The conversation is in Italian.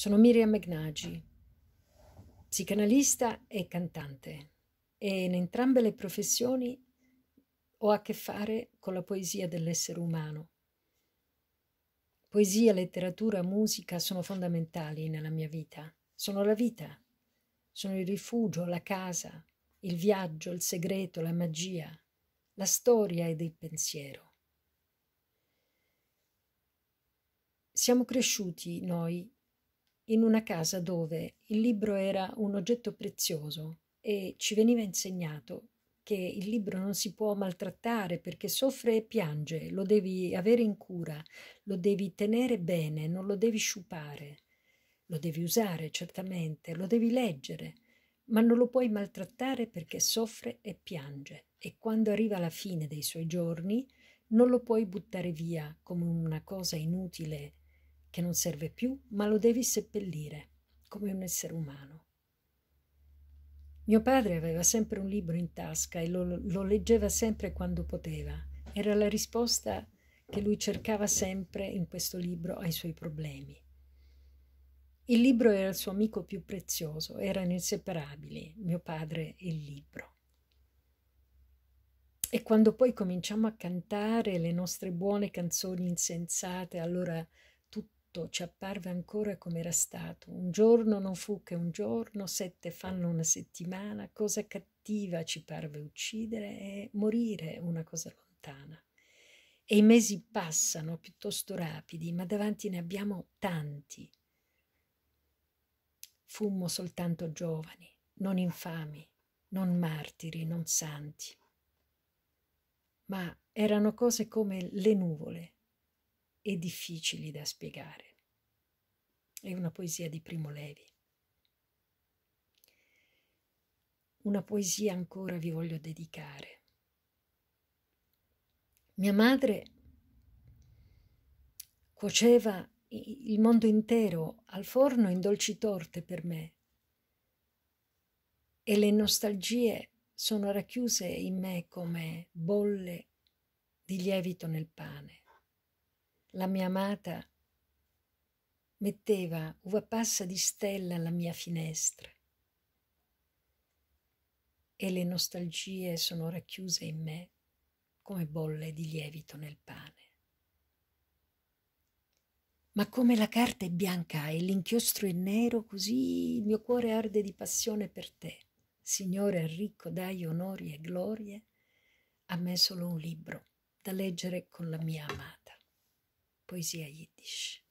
Sono Miriam Magnagi, psicanalista e cantante e in entrambe le professioni ho a che fare con la poesia dell'essere umano. Poesia, letteratura, musica sono fondamentali nella mia vita, sono la vita, sono il rifugio, la casa, il viaggio, il segreto, la magia, la storia ed il pensiero. Siamo cresciuti noi in una casa dove il libro era un oggetto prezioso e ci veniva insegnato che il libro non si può maltrattare perché soffre e piange, lo devi avere in cura, lo devi tenere bene, non lo devi sciupare, lo devi usare certamente, lo devi leggere, ma non lo puoi maltrattare perché soffre e piange e quando arriva la fine dei suoi giorni non lo puoi buttare via come una cosa inutile che non serve più, ma lo devi seppellire, come un essere umano. Mio padre aveva sempre un libro in tasca e lo, lo leggeva sempre quando poteva. Era la risposta che lui cercava sempre in questo libro ai suoi problemi. Il libro era il suo amico più prezioso, erano inseparabili, mio padre e il libro. E quando poi cominciamo a cantare le nostre buone canzoni insensate, allora tutto ci apparve ancora come era stato. Un giorno non fu che un giorno, sette fanno una settimana, cosa cattiva ci parve uccidere e morire una cosa lontana. E i mesi passano piuttosto rapidi, ma davanti ne abbiamo tanti. Fummo soltanto giovani, non infami, non martiri, non santi. Ma erano cose come le nuvole e difficili da spiegare. È una poesia di Primo Levi. Una poesia ancora vi voglio dedicare. Mia madre cuoceva il mondo intero al forno in dolci torte per me e le nostalgie sono racchiuse in me come bolle di lievito nel pane la mia amata metteva uva passa di stella alla mia finestra e le nostalgie sono racchiuse in me come bolle di lievito nel pane. Ma come la carta è bianca e l'inchiostro è nero, così il mio cuore arde di passione per te. Signore ricco, dai onori e glorie, a me solo un libro da leggere con la mia amata. poesia Yiddish.